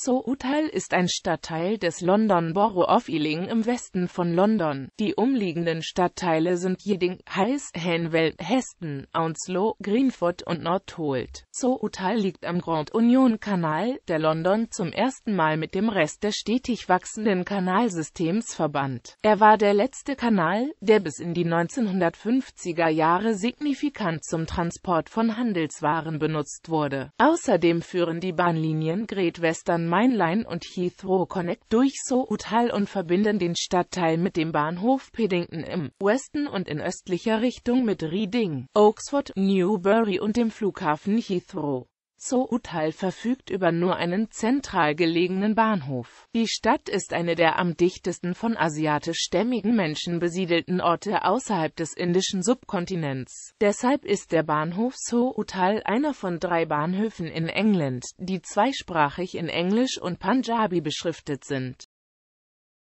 Southall ist ein Stadtteil des London Borough of Ealing im Westen von London. Die umliegenden Stadtteile sind Yeading, Hayes, Hanwell, Heston, Hounslow, Greenford und North Holt. Southall liegt am Grand Union Kanal, der London zum ersten Mal mit dem Rest des stetig wachsenden Kanalsystems verband. Er war der letzte Kanal, der bis in die 1950er Jahre signifikant zum Transport von Handelswaren benutzt wurde. Außerdem führen die Bahnlinien Great Western Main Line und Heathrow Connect durch Sohutal und verbinden den Stadtteil mit dem Bahnhof Paddington im Westen und in östlicher Richtung mit Reading, Oxford, Newbury und dem Flughafen Heathrow Zootal verfügt über nur einen zentral gelegenen Bahnhof. Die Stadt ist eine der am dichtesten von asiatisch stämmigen Menschen besiedelten Orte außerhalb des indischen Subkontinents. Deshalb ist der Bahnhof Zootal einer von drei Bahnhöfen in England, die zweisprachig in Englisch und Punjabi beschriftet sind